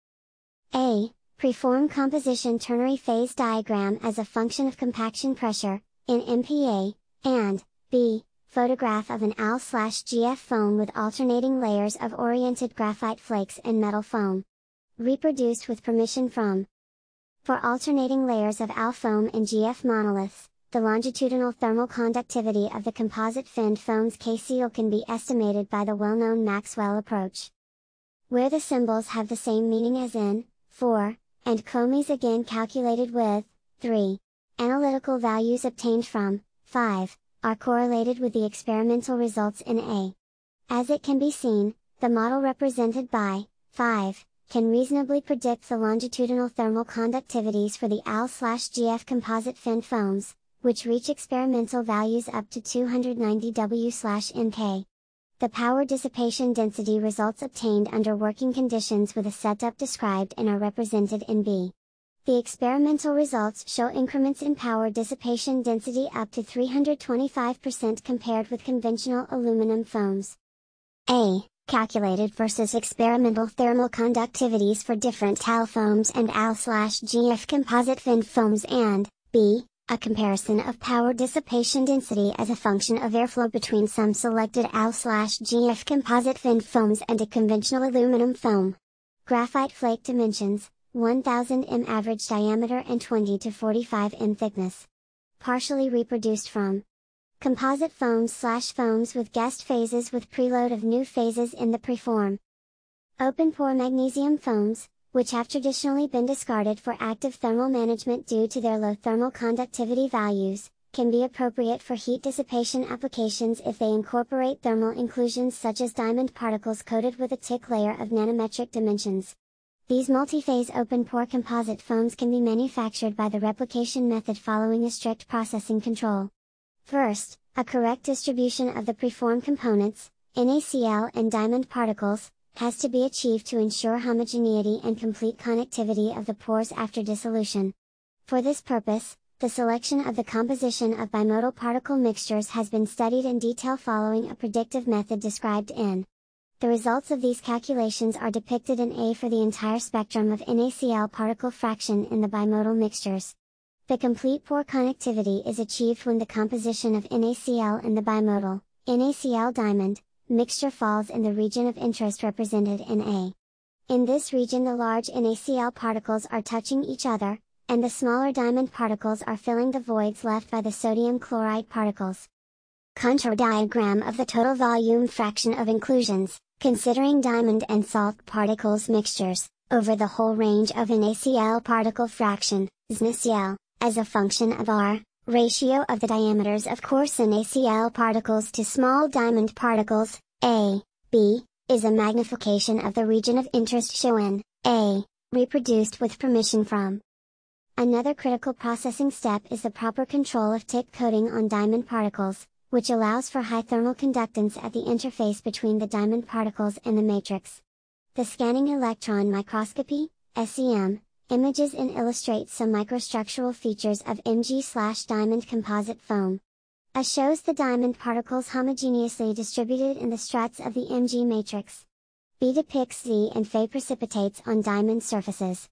S1: A. Preform composition ternary phase diagram as a function of compaction pressure, in MPA, and, B photograph of an AL slash GF foam with alternating layers of oriented graphite flakes and metal foam. Reproduced with permission from For alternating layers of AL foam and GF monoliths, the longitudinal thermal conductivity of the composite finned foam's K-seal can be estimated by the well-known Maxwell approach. Where the symbols have the same meaning as in, for, and Comey's again calculated with, 3. Analytical values obtained from, 5 are correlated with the experimental results in A. As it can be seen, the model represented by 5 can reasonably predict the longitudinal thermal conductivities for the AL-GF composite fin foams, which reach experimental values up to 290 W/MK. The power dissipation density results obtained under working conditions with a setup described and are represented in B the experimental results show increments in power dissipation density up to 325% compared with conventional aluminum foams. A. Calculated versus experimental thermal conductivities for different TAL foams and AL-GF composite fin foams and, B. A comparison of power dissipation density as a function of airflow between some selected AL-GF composite fin foams and a conventional aluminum foam. Graphite flake dimensions, 1000 m average diameter and 20 to 45 m thickness. Partially reproduced from composite foams slash foams with guest phases with preload of new phases in the preform. Open pore magnesium foams, which have traditionally been discarded for active thermal management due to their low thermal conductivity values, can be appropriate for heat dissipation applications if they incorporate thermal inclusions such as diamond particles coated with a tick layer of nanometric dimensions. These multi-phase open-pore composite foams can be manufactured by the replication method following a strict processing control. First, a correct distribution of the preformed components, NaCl and diamond particles, has to be achieved to ensure homogeneity and complete connectivity of the pores after dissolution. For this purpose, the selection of the composition of bimodal particle mixtures has been studied in detail following a predictive method described in the results of these calculations are depicted in A for the entire spectrum of NaCl particle fraction in the bimodal mixtures. The complete pore connectivity is achieved when the composition of NaCl in the bimodal, NaCl diamond, mixture falls in the region of interest represented in A. In this region the large NaCl particles are touching each other, and the smaller diamond particles are filling the voids left by the sodium chloride particles. Contour diagram of the total volume fraction of inclusions considering diamond and salt particles mixtures, over the whole range of an ACL particle fraction, ZNACL, as a function of R, ratio of the diameters of coarse and ACL particles to small diamond particles, A, B, is a magnification of the region of interest shown, A, reproduced with permission from. Another critical processing step is the proper control of tick coating on diamond particles, which allows for high thermal conductance at the interface between the diamond particles and the matrix. The scanning electron microscopy, SEM, images and illustrates some microstructural features of Mg slash diamond composite foam. A shows the diamond particles homogeneously distributed in the struts of the Mg matrix. B depicts Z and Fe precipitates on diamond surfaces.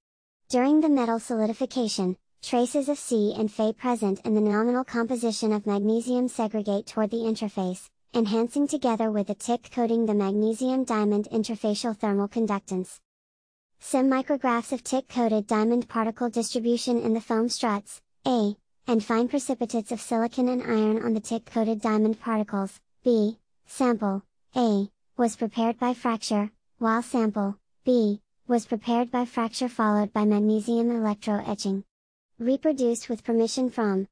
S1: During the metal solidification, traces of C and Fe present in the nominal composition of magnesium segregate toward the interface, enhancing together with the tick coating the magnesium diamond interfacial thermal conductance. SIM micrographs of tick-coated diamond particle distribution in the foam struts, A, and fine precipitates of silicon and iron on the tick-coated diamond particles, B, sample, A, was prepared by fracture, while sample, B, was prepared by fracture followed by magnesium electroetching reproduced with permission from.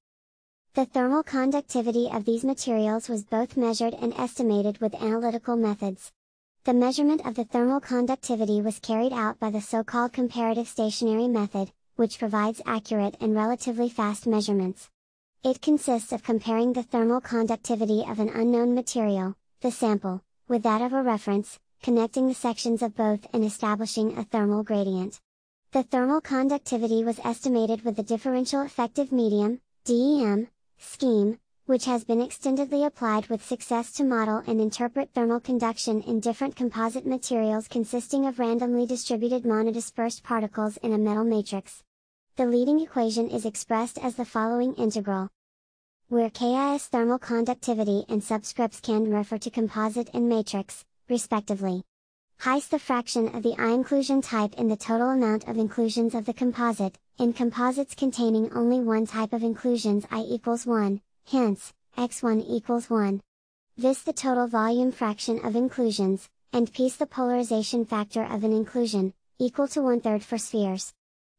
S1: The thermal conductivity of these materials was both measured and estimated with analytical methods. The measurement of the thermal conductivity was carried out by the so-called comparative stationary method, which provides accurate and relatively fast measurements. It consists of comparing the thermal conductivity of an unknown material, the sample, with that of a reference, connecting the sections of both and establishing a thermal gradient. The thermal conductivity was estimated with the differential effective medium, DEM, scheme, which has been extendedly applied with success to model and interpret thermal conduction in different composite materials consisting of randomly distributed monodispersed particles in a metal matrix. The leading equation is expressed as the following integral. Where KIS thermal conductivity and subscripts can refer to composite and matrix, respectively. Heist the fraction of the i-inclusion type in the total amount of inclusions of the composite, in composites containing only one type of inclusions i equals 1, hence, x1 equals 1. This the total volume fraction of inclusions, and piece the polarization factor of an inclusion, equal to one-third for spheres.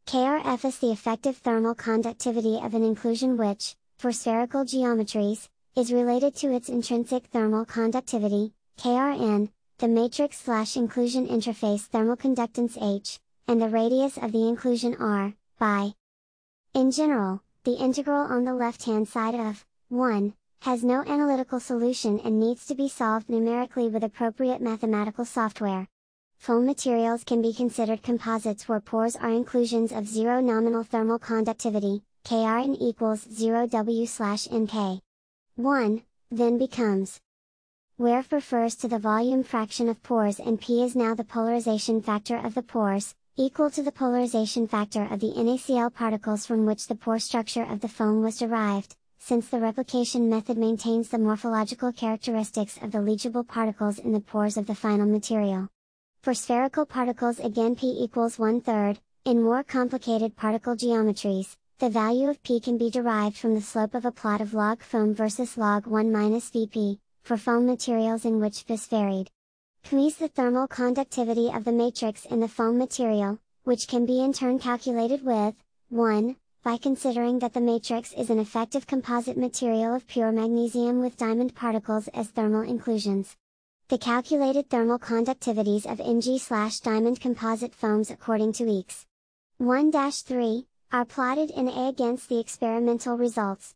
S1: KRF is the effective thermal conductivity of an inclusion which, for spherical geometries, is related to its intrinsic thermal conductivity, KRN, the matrix slash inclusion interface thermal conductance H, and the radius of the inclusion R, by. In general, the integral on the left-hand side of, 1, has no analytical solution and needs to be solved numerically with appropriate mathematical software. Foam materials can be considered composites where pores are inclusions of zero nominal thermal conductivity, Krn equals 0W slash NK. 1, then becomes where refers to the volume fraction of pores and P is now the polarization factor of the pores, equal to the polarization factor of the NaCl particles from which the pore structure of the foam was derived, since the replication method maintains the morphological characteristics of the leachable particles in the pores of the final material. For spherical particles again P equals one-third, in more complicated particle geometries, the value of P can be derived from the slope of a plot of log foam versus log 1 minus Vp, for foam materials in which this varied. Please the thermal conductivity of the matrix in the foam material, which can be in turn calculated with 1. By considering that the matrix is an effective composite material of pure magnesium with diamond particles as thermal inclusions. The calculated thermal conductivities of Ng diamond composite foams according to Eeks 1-3, are plotted in A against the experimental results.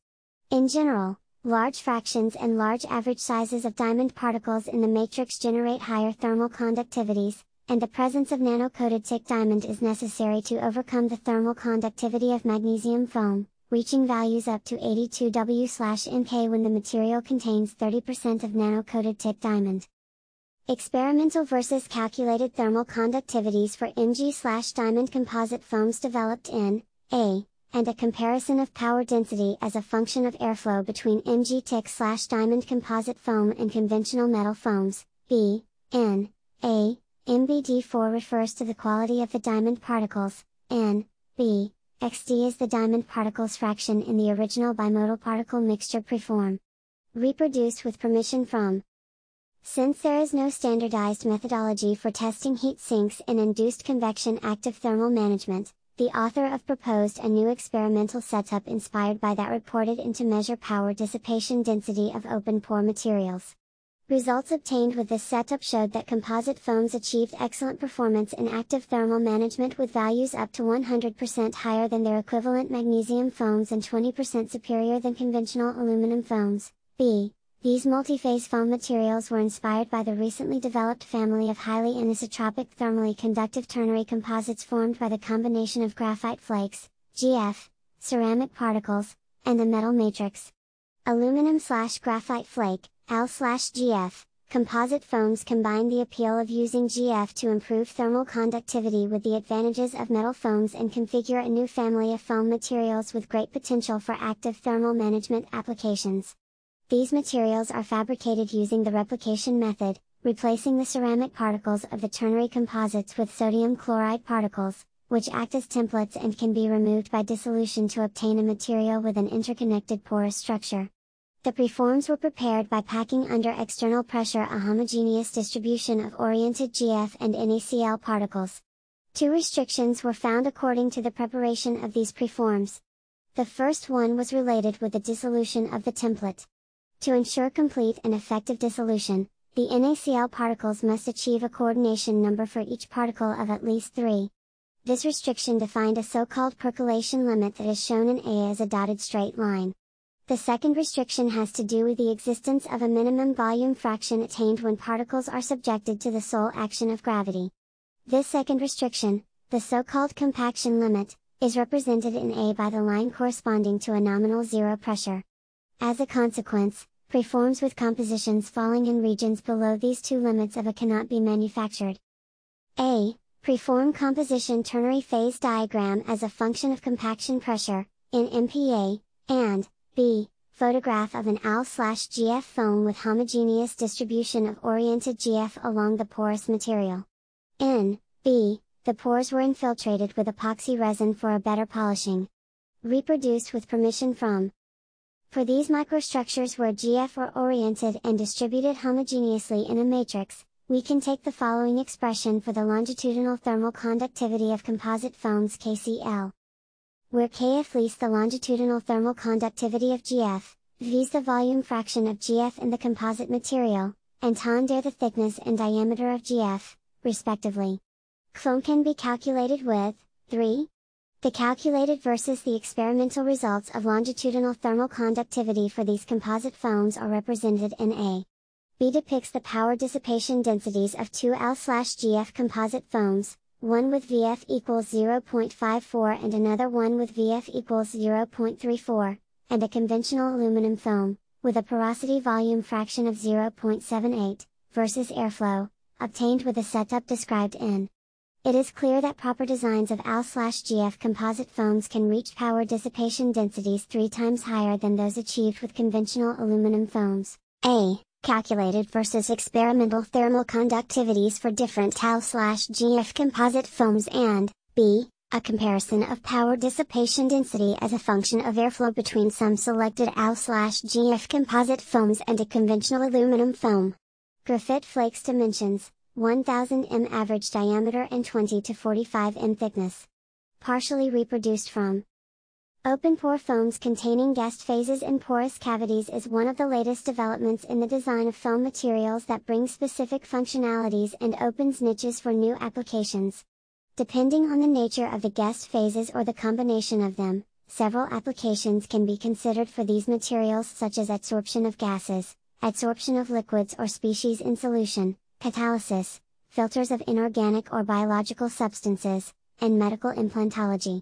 S1: In general, large fractions and large average sizes of diamond particles in the matrix generate higher thermal conductivities, and the presence of nano-coated thick diamond is necessary to overcome the thermal conductivity of magnesium foam, reaching values up to 82 W/NK when the material contains 30% of nano-coated thick diamond. Experimental versus calculated thermal conductivities for MG/diamond composite foams developed in A and a comparison of power density as a function of airflow between MGTIC slash diamond composite foam and conventional metal foams, B, N, A, MBD4 refers to the quality of the diamond particles, N, B, XD is the diamond particles fraction in the original bimodal particle mixture preform. Reproduced with permission from since there is no standardized methodology for testing heat sinks in induced convection active thermal management, the author of proposed a new experimental setup inspired by that reported into measure power dissipation density of open pore materials. Results obtained with this setup showed that composite foams achieved excellent performance in active thermal management with values up to 100% higher than their equivalent magnesium foams and 20% superior than conventional aluminum foams. B. These multiphase foam materials were inspired by the recently developed family of highly anisotropic thermally conductive ternary composites formed by the combination of graphite flakes, GF, ceramic particles, and a metal matrix. Aluminum slash graphite flake, AL slash GF, composite foams combine the appeal of using GF to improve thermal conductivity with the advantages of metal foams and configure a new family of foam materials with great potential for active thermal management applications. These materials are fabricated using the replication method, replacing the ceramic particles of the ternary composites with sodium chloride particles, which act as templates and can be removed by dissolution to obtain a material with an interconnected porous structure. The preforms were prepared by packing under external pressure a homogeneous distribution of oriented GF and NaCl particles. Two restrictions were found according to the preparation of these preforms. The first one was related with the dissolution of the template. To ensure complete and effective dissolution, the NaCl particles must achieve a coordination number for each particle of at least 3. This restriction defined a so-called percolation limit that is shown in A as a dotted straight line. The second restriction has to do with the existence of a minimum volume fraction attained when particles are subjected to the sole action of gravity. This second restriction, the so-called compaction limit, is represented in A by the line corresponding to a nominal zero pressure. As a consequence, preforms with compositions falling in regions below these two limits of A cannot be manufactured. A. Preform composition ternary phase diagram as a function of compaction pressure, in MPA, and B. Photograph of an AL GF foam with homogeneous distribution of oriented GF along the porous material. N. B. The pores were infiltrated with epoxy resin for a better polishing. Reproduced with permission from for these microstructures where GF are oriented and distributed homogeneously in a matrix, we can take the following expression for the longitudinal thermal conductivity of composite foams KCl. Where KF is the longitudinal thermal conductivity of GF, V is the volume fraction of GF in the composite material, and Tond the thickness and diameter of GF, respectively. Clone can be calculated with 3 the calculated versus the experimental results of longitudinal thermal conductivity for these composite foams are represented in A. B depicts the power dissipation densities of two L-GF composite foams, one with VF equals 0.54 and another one with VF equals 0.34, and a conventional aluminum foam, with a porosity volume fraction of 0.78, versus airflow, obtained with a setup described in it is clear that proper designs of AL-GF composite foams can reach power dissipation densities three times higher than those achieved with conventional aluminum foams. A. Calculated versus experimental thermal conductivities for different AL-GF composite foams and, B. A comparison of power dissipation density as a function of airflow between some selected AL-GF composite foams and a conventional aluminum foam. Graphite flakes dimensions 1000 m average diameter and 20 to 45 m thickness. Partially reproduced from Open pore foams containing guest phases and porous cavities is one of the latest developments in the design of foam materials that brings specific functionalities and opens niches for new applications. Depending on the nature of the guest phases or the combination of them, several applications can be considered for these materials such as adsorption of gases, adsorption of liquids or species in solution, catalysis, filters of inorganic or biological substances, and medical implantology.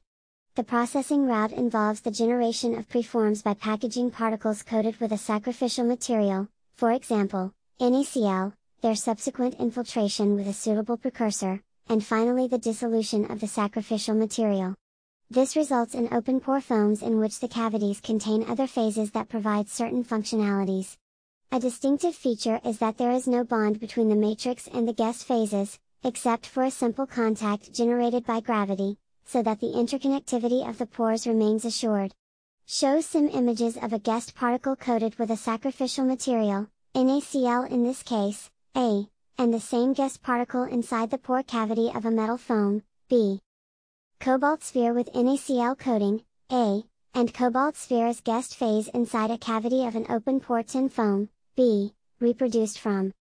S1: The processing route involves the generation of preforms by packaging particles coated with a sacrificial material, for example, NaCl, their subsequent infiltration with a suitable precursor, and finally the dissolution of the sacrificial material. This results in open pore foams in which the cavities contain other phases that provide certain functionalities, a distinctive feature is that there is no bond between the matrix and the guest phases, except for a simple contact generated by gravity, so that the interconnectivity of the pores remains assured. Shows some images of a guest particle coated with a sacrificial material, NaCl in this case, A, and the same guest particle inside the pore cavity of a metal foam, B. Cobalt sphere with NaCl coating, A, and cobalt sphere as guest phase inside a cavity of an open pore tin foam, b. reproduced from.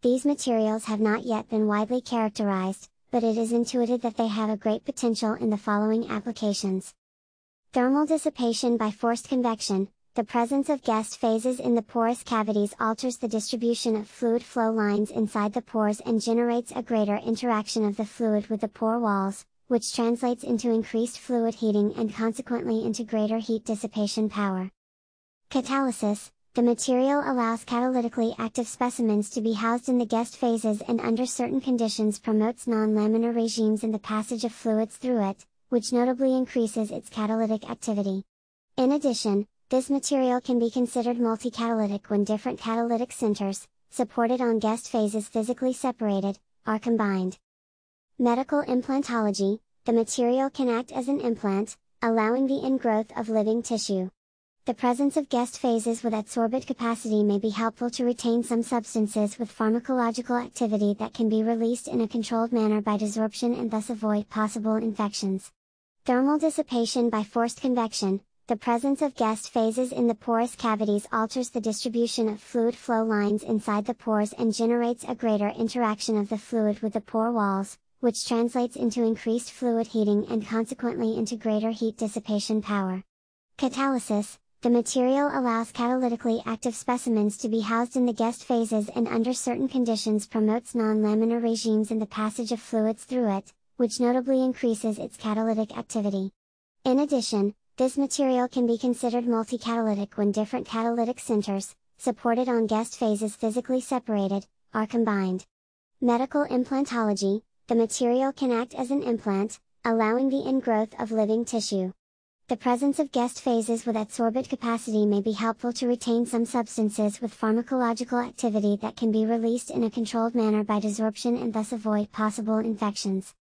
S1: These materials have not yet been widely characterized, but it is intuited that they have a great potential in the following applications. Thermal dissipation by forced convection, the presence of guest phases in the porous cavities alters the distribution of fluid flow lines inside the pores and generates a greater interaction of the fluid with the pore walls, which translates into increased fluid heating and consequently into greater heat dissipation power. Catalysis, the material allows catalytically active specimens to be housed in the guest phases and under certain conditions promotes non-laminar regimes in the passage of fluids through it, which notably increases its catalytic activity. In addition, this material can be considered multicatalytic when different catalytic centers, supported on guest phases physically separated, are combined. Medical implantology, the material can act as an implant, allowing the ingrowth of living tissue the presence of guest phases with adsorbent capacity may be helpful to retain some substances with pharmacological activity that can be released in a controlled manner by desorption and thus avoid possible infections. Thermal dissipation by forced convection, the presence of guest phases in the porous cavities alters the distribution of fluid flow lines inside the pores and generates a greater interaction of the fluid with the pore walls, which translates into increased fluid heating and consequently into greater heat dissipation power. Catalysis, the material allows catalytically active specimens to be housed in the guest phases and under certain conditions promotes non-laminar regimes in the passage of fluids through it, which notably increases its catalytic activity. In addition, this material can be considered multicatalytic when different catalytic centers, supported on guest phases physically separated, are combined. Medical implantology, the material can act as an implant, allowing the ingrowth of living tissue the presence of guest phases with adsorbent capacity may be helpful to retain some substances with pharmacological activity that can be released in a controlled manner by desorption and thus avoid possible infections.